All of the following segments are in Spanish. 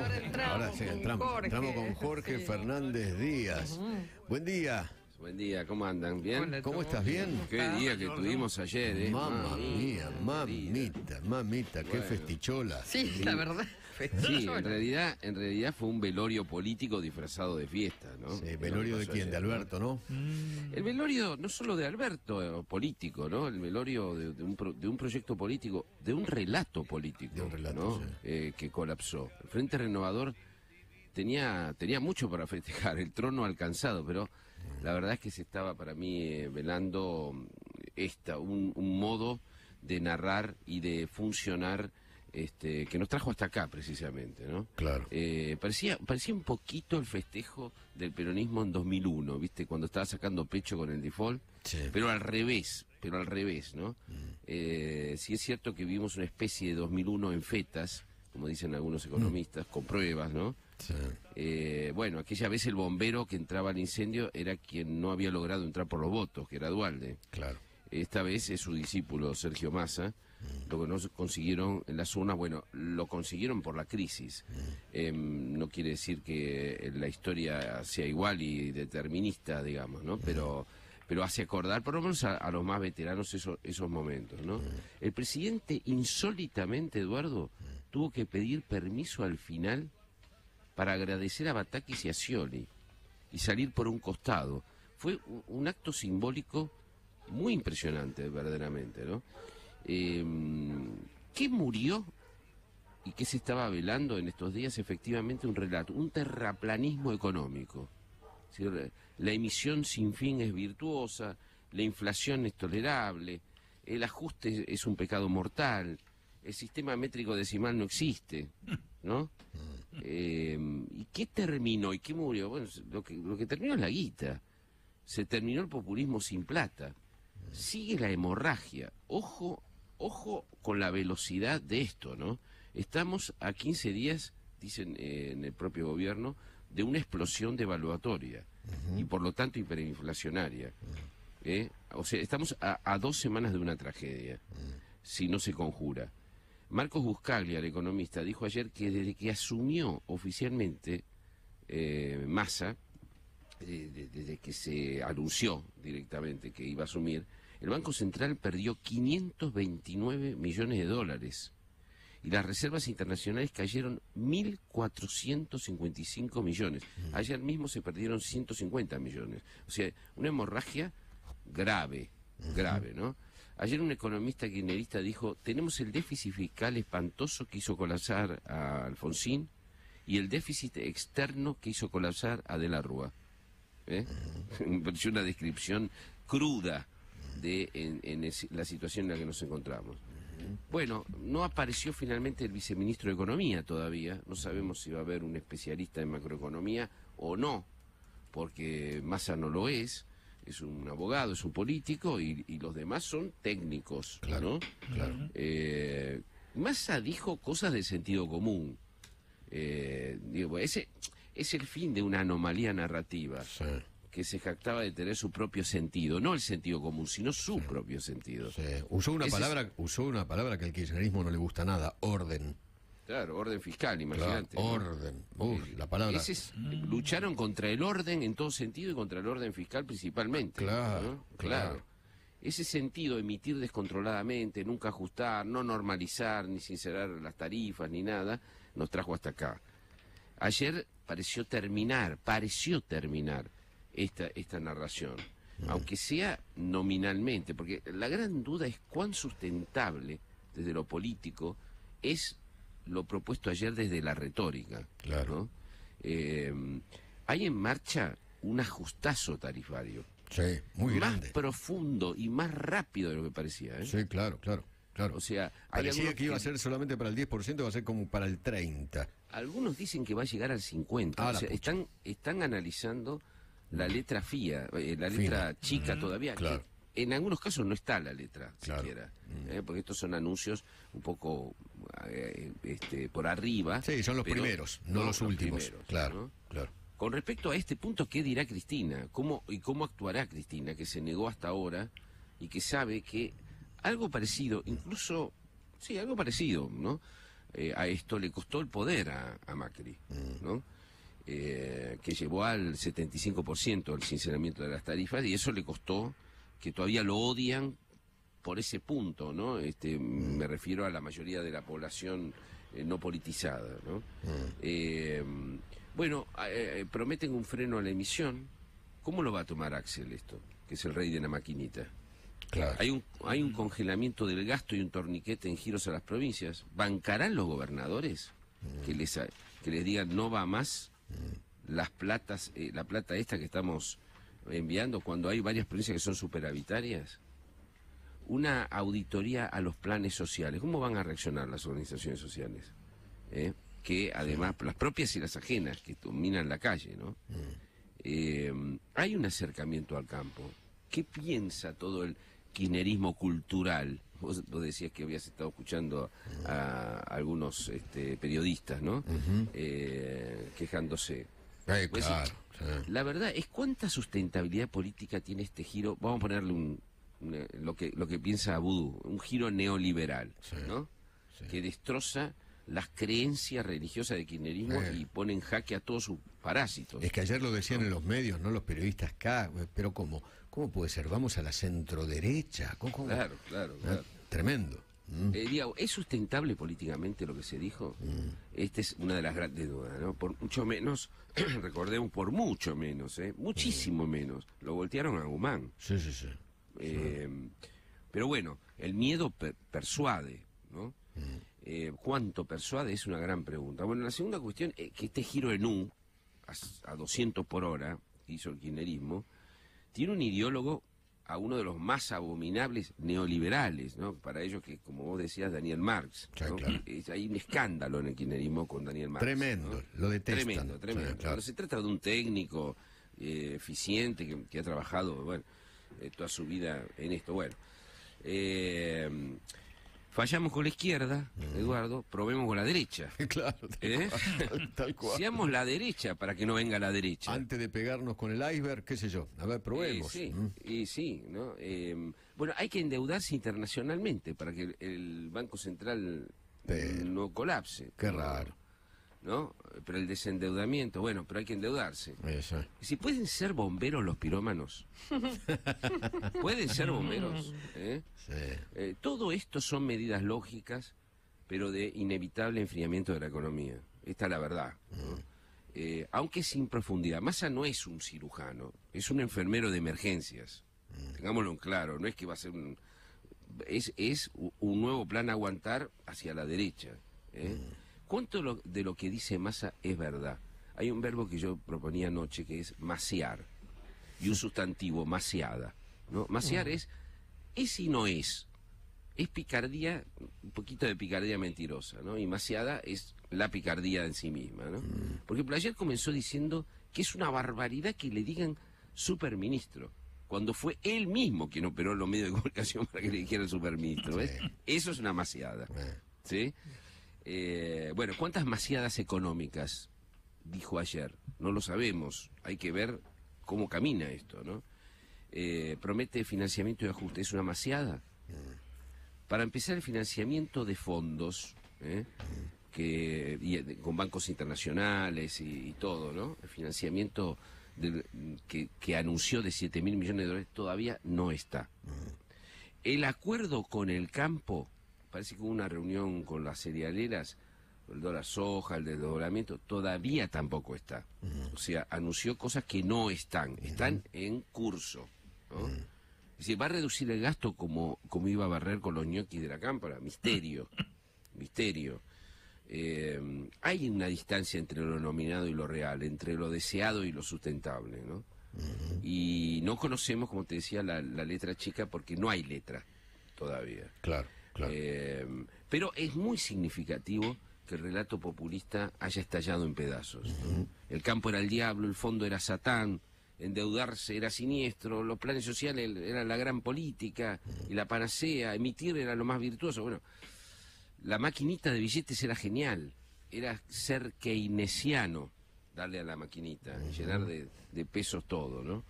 ahora sí, entramos, entramos con Jorge Fernández Díaz. Buen día. Buen día, ¿cómo andan? ¿Bien? ¿Cómo estás? ¿Bien? Qué día que tuvimos ayer, ¿eh? Mamma mía, mamita, mamita, qué festichola. Sí, la verdad. Sí, en realidad, en realidad fue un velorio político disfrazado de fiesta, ¿no? ¿velorio de quién? De Alberto, ¿no? Mm. El velorio no solo de Alberto, eh, político, ¿no? El velorio de, un proyecto político, de un relato político, eh, que colapsó. El Frente Renovador tenía, tenía mucho para festejar, el trono alcanzado, pero la verdad es que se estaba para mí eh, velando esta, un modo de narrar y de funcionar este, que nos trajo hasta acá precisamente, ¿no? Claro. Eh, parecía, un poquito el festejo del peronismo en 2001, ¿viste? Cuando estaba sacando pecho con el default, pero al revés, pero al revés, ¿no? Mm. Eh, sí es cierto que vivimos una especie de 2001 en fetas, como dicen algunos economistas, mm. con pruebas, ¿no? Eh, bueno, aquella vez el bombero que entraba al incendio era quien no había logrado entrar por los votos, que era Dualde. Claro. Esta vez es su discípulo Sergio Massa, lo que no consiguieron en la zona, bueno, lo consiguieron por la crisis. Em, no quiere decir que eh, la historia sea igual y determinista, digamos, ¿no? Pero, pero hace acordar, por lo menos a, los más veteranos, esos, momentos, ¿no? Mm. El presidente, insólitamente, Eduardo, tuvo que pedir permiso al final para agradecer a Batakis y a Scioli y salir por un costado. Fue un acto simbólico muy impresionante, verdaderamente, ¿no? Em, ¿Qué murió y qué se estaba velando en estos días? Efectivamente, un relato, un terraplanismo económico. la emisión sin fin es virtuosa, la inflación es tolerable, el ajuste es un pecado mortal, el sistema métrico decimal no existe, ¿no? Em, ¿Y qué terminó y qué murió? Bueno, lo que, lo que terminó es la guita. Se terminó el populismo sin plata. Sigue la hemorragia. Ojo ojo con la velocidad de esto, ¿no? Estamos a 15 días, dicen eh, en el propio gobierno, de una explosión devaluatoria y por lo tanto hiperinflacionaria. ¿eh? O sea, estamos a, dos semanas de una tragedia, si no se conjura. Marcos Buscaglia, el economista, dijo ayer que desde que asumió oficialmente eh, Massa, desde que se anunció directamente que iba a asumir, el Banco Central perdió 529 millones de dólares y las reservas internacionales cayeron 1.455 millones. Mm. Ayer mismo se perdieron 150 millones. O sea, una hemorragia grave, grave, ¿no? Ayer un economista kirchnerista dijo, tenemos el déficit fiscal espantoso que hizo colapsar a Alfonsín y el déficit externo que hizo colapsar a De la Rúa. ¿Eh? Me una descripción cruda de en, la situación en la que nos encontramos. Bueno, no apareció finalmente el viceministro de Economía todavía. No sabemos si va a haber un especialista en macroeconomía o no, porque Massa no lo es. Es un abogado, es un político y, los demás son técnicos. Claro, claro. Eh, Massa dijo cosas de sentido común. Eh, digo, ese es el fin de una anomalía narrativa. Sí que se jactaba de tener su propio sentido, no el sentido común, sino su propio sentido. Usó una palabra, usó una palabra que al kirchnerismo no le gusta nada, orden. Claro, orden fiscal, imagínate. orden. la palabra. lucharon contra el orden en todo sentido y contra el orden fiscal principalmente. Claro, claro. Ese sentido, emitir descontroladamente, nunca ajustar, no normalizar, ni sincerar las tarifas, ni nada, nos trajo hasta acá. Ayer pareció terminar, pareció terminar esta, esta narración, aunque sea nominalmente, porque la gran duda es cuán sustentable desde lo político es lo propuesto ayer desde la retórica. Claro. Eh, hay en marcha un ajustazo tarifario. muy más profundo y más rápido de lo que parecía. ¿eh? Sí, claro, claro. Claro. O sea, parecía que iba a ser solamente para el 10%, va a ser como para el 30. Algunos dicen que va a llegar al 50. Ah, están analizando la letra fía, eh, la letra chica todavía. en algunos casos no está la letra siquiera, eh, porque estos son anuncios un poco eh, este, por arriba. Sí, son los primeros, no, los, últimos. claro, claro. Con respecto a este punto, ¿qué dirá Cristina? ¿Cómo, ¿Y cómo actuará Cristina, que se negó hasta ahora y que sabe que algo parecido, incluso, sí, algo parecido, ¿no? a esto le costó el poder a, a Macri, mm. ¿no? Eh, que llevó al 75% el sinceramiento de las tarifas y eso le costó que todavía lo odian por ese punto, ¿no? Este, mm. Me refiero a la mayoría de la población eh, no politizada, ¿no? Mm. Eh, bueno, prometen un freno a la emisión. ¿Cómo lo va a tomar Axel esto, que es el rey de la maquinita? Claro. Hay un, hay un congelamiento del gasto y un torniquete en giros a las provincias. ¿Bancarán los gobernadores mm. que, les, que les digan no va más las platas, eh, la plata esta que estamos enviando cuando hay varias provincias que son superhabitarias? Una auditoría a los planes sociales. ¿Cómo van a reaccionar las organizaciones sociales? ¿Eh? Que además, las propias y las ajenas, que dominan la calle, ¿no? Eh, hay un acercamiento al campo. ¿Qué piensa todo el kirchnerismo cultural? vos, decías que habías estado escuchando a, algunos este, periodistas, ¿no? Eh, quejándose. Eh, la verdad es cuánta sustentabilidad política tiene este giro. Vamos a ponerle un, lo que lo que piensa Vudú, un giro neoliberal, ¿no? Que destroza las creencias religiosas de kirchnerismo eh. y pone en jaque a todos sus parásitos. Es que ayer lo decían en los medios, no los periodistas acá, pero ¿cómo, cómo puede ser? Vamos a la centroderecha. derecha claro, claro. Tremendo. Mm. Eh, ¿Es sustentable políticamente lo que se dijo? Mm. Esta es una de las grandes dudas, ¿no? Por mucho menos, recordemos, por mucho menos, ¿eh? Muchísimo mm. menos. Lo voltearon a Gumán. Sí, sí, eh, sí. Pero bueno, el miedo persuade, ¿no? ¿Cuánto persuade? Es una gran pregunta. Bueno, la segunda cuestión es que este giro en U, a, 200 por hora, hizo el kirchnerismo, tiene un ideólogo a uno de los más abominables neoliberales, ¿no? Para ellos que, como vos decías, Daniel Marx. hay un escándalo en el kirchnerismo con Daniel Marx. Tremendo, lo detestan. Tremendo, tremendo. se trata de un técnico eh, eficiente que, ha trabajado, bueno, eh, toda su vida en esto. Bueno, eh, Fallamos con la izquierda, Eduardo, probemos con la derecha. Claro, ¿Eh? tal, cual, Seamos la derecha para que no venga la derecha. Antes de pegarnos con el iceberg, qué sé yo. A ver, probemos. Eh, sí, y sí, em, bueno, hay que endeudarse internacionalmente para que el, Banco Central no colapse. Qué raro. ¿no? Pero el desendeudamiento, bueno, pero hay que endeudarse. Si pueden ser bomberos los pirómanos, pueden ser bomberos. ¿eh? Eh, todo esto son medidas lógicas, pero de inevitable enfriamiento de la economía. Esta es la verdad. Mm. Eh, aunque sin profundidad. Massa no es un cirujano, es un enfermero de emergencias. Mm. Tengámoslo en claro, no es que va a ser un... Es, es un nuevo plan aguantar hacia la derecha. Mm. ¿Cuánto de lo que dice Massa es verdad? Hay un verbo que yo proponía anoche que es masear, y un sustantivo, maseada. ¿no? Masear es es y no es. Es picardía, un poquito de picardía mentirosa, ¿no? Y maseada es la picardía en sí misma, ¿no? Mm. Porque Player comenzó diciendo que es una barbaridad que le digan superministro, cuando fue él mismo quien operó los medios de comunicación para que le dijeran superministro, Eso es una maseada, ¿sí? Eh, bueno, ¿cuántas maciadas económicas dijo ayer? No lo sabemos, hay que ver cómo camina esto, ¿no? Eh, promete financiamiento y ajuste, ¿es una maciada? Para empezar, el financiamiento de fondos, ¿eh? que, con bancos internacionales y, todo, ¿no? El financiamiento que, que, anunció de 7 mil millones de dólares todavía no está. El acuerdo con el campo parece que hubo una reunión con las cerealeras, el dólar soja, el desdoblamiento, todavía tampoco está. Mm. O sea, anunció cosas que no están, están en curso. ¿no? Mm. Es decir, va a reducir el gasto como, como iba a barrer con los ñoquis de la cámara. Misterio, misterio. Eh, hay una distancia entre lo nominado y lo real, entre lo deseado y lo sustentable, ¿no? Y no conocemos, como te decía, la letra chica porque no hay letra todavía. Claro. Em, pero es muy significativo que el relato populista haya estallado en pedazos. El campo era el diablo, el fondo era Satán, endeudarse era siniestro, los planes sociales era la gran política y la panacea, emitir era lo más virtuoso. Bueno, la maquinita de billetes era genial, era ser keynesiano, darle a la maquinita, llenar de, de, pesos todo, ¿no?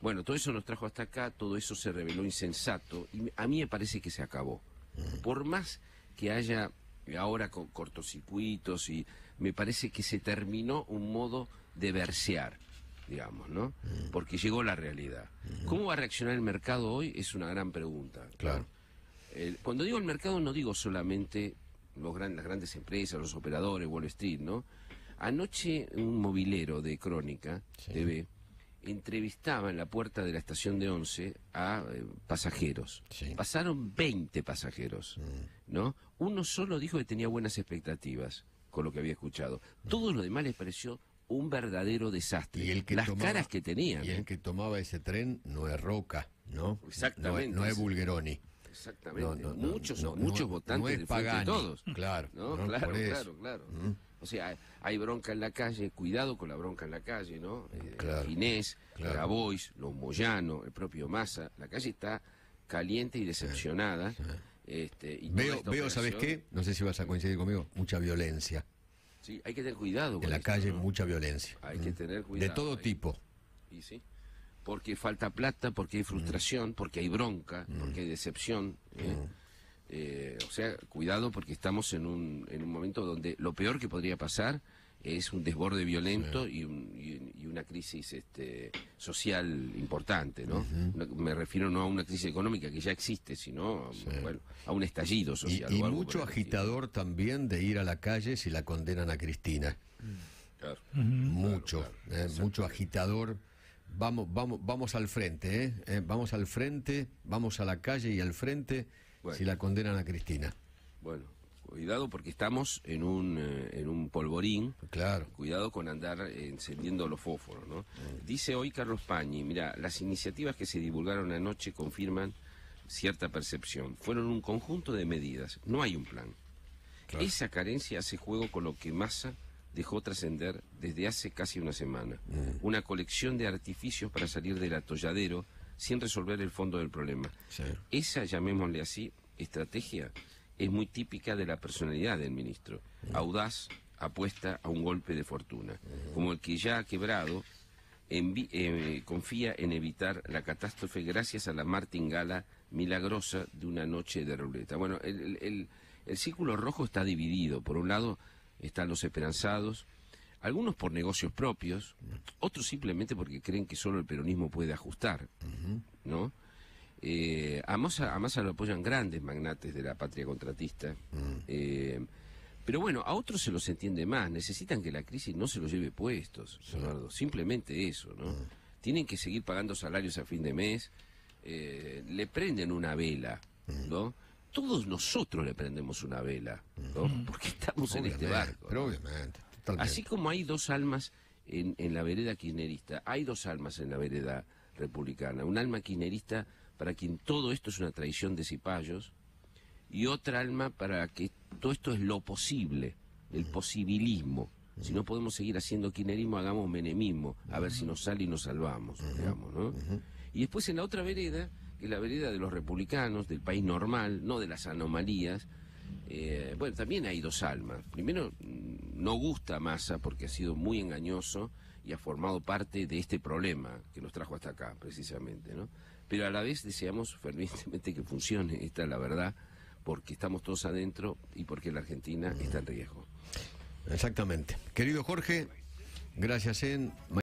Bueno, todo eso nos trajo hasta acá, todo eso se reveló insensato y a mí me parece que se acabó. Por más que haya ahora con cortocircuitos y me parece que se terminó un modo de versear, digamos, ¿no? Mm. Porque llegó la realidad. Mm. ¿Cómo va a reaccionar el mercado hoy? Es una gran pregunta. Claro. Eh, cuando digo el mercado no digo solamente los las grandes empresas, los operadores, Wall Street, ¿no? Anoche un mobilero de Crónica TV entrevistaba en la puerta de la estación de Once a eh, pasajeros. Pasaron 20 pasajeros, mm. ¿no? Uno solo dijo que tenía buenas expectativas con lo que había escuchado. Mm. Todo lo demás les pareció un verdadero desastre. Y Las caras que tenían. Y el ¿eh? que tomaba ese tren no es Roca, ¿no? Exactamente. No, es Bulgeroni. Exactamente. muchos muchos votantes no todos. Claro, claro, claro, ¿Mm? O sea, hay bronca en la calle, cuidado con la bronca en la calle, ¿no? Eh, Inés, claro. Grabois, los Moyano, el propio Massa, la calle está caliente y decepcionada. Este, veo, ¿sabes qué? No sé si vas a coincidir conmigo, mucha violencia. Sí, hay que tener cuidado. Con en la calle mucha violencia. Hay que mm. tener cuidado. De todo tipo. Y sí porque falta plata, porque hay frustración, mm. porque hay bronca, mm. porque hay decepción. ¿eh? Eh, o sea, cuidado porque estamos en un, momento donde lo peor que podría pasar es un desborde violento y, una crisis este, social importante, ¿no? me refiero no a una crisis económica que ya existe, sino a un estallido social. Y, mucho agitador también de ir a la calle si la condenan a Cristina. Mucho, eh, mucho agitador. Vamos, vamos, vamos al frente, eh, Vamos al frente, vamos a la calle y al frente. Si la condenan a Cristina. Bueno, cuidado porque estamos en un, eh, en un polvorín. Claro. Cuidado con andar encendiendo los fósforos, ¿no? Mm. Dice hoy Carlos Pañi, mira, las iniciativas que se divulgaron anoche confirman cierta percepción. Fueron un conjunto de medidas, no hay un plan. Esa carencia hace juego con lo que Massa dejó trascender desde hace casi una semana. Mm. Una colección de artificios para salir del atolladero sin resolver el fondo del problema. Esa, llamémosle así, estrategia es muy típica de la personalidad del ministro. Mm. Audaz apuesta a un golpe de fortuna, como el que ya ha quebrado. Eh, confía en evitar la catástrofe gracias a la martingala milagrosa de una noche de ruleta. Bueno, el círculo rojo está dividido. Por un lado están los esperanzados, algunos por negocios propios, otros simplemente porque creen que solo el peronismo puede ajustar, ¿no? Eh, a, Massa, lo apoyan grandes magnates de la patria contratista. Mm. Eh, pero bueno, a otros se los entiende más. Necesitan que la crisis no se los lleve puestos, Simplemente eso, ¿no? Mm. Tienen que seguir pagando salarios a fin de mes. Eh, le prenden una vela, mm. ¿no? Todos nosotros le prendemos una vela, ¿no? Porque estamos en este barco. obviamente. Así como hay dos almas en, la vereda quinerista, hay dos almas en la vereda republicana. Un alma quinerista para quien todo esto es una traición de cipayos y otra alma para que todo esto es lo posible, el posibilismo. Si no podemos seguir haciendo quinerismo, hagamos menemismo, a ver si nos sale y nos salvamos, digamos, ¿no? Y después en la otra vereda, que es la vereda de los republicanos, del país normal, no de las anomalías, eh, bueno, también hay dos almas. Primero, no gusta Massa porque ha sido muy engañoso y ha formado parte de este problema que nos trajo hasta acá, precisamente, ¿no? Pero a la vez deseamos fervientemente que funcione, esta es la verdad, porque estamos todos adentro y porque la Argentina está en riesgo. Exactamente. Querido Jorge, gracias en...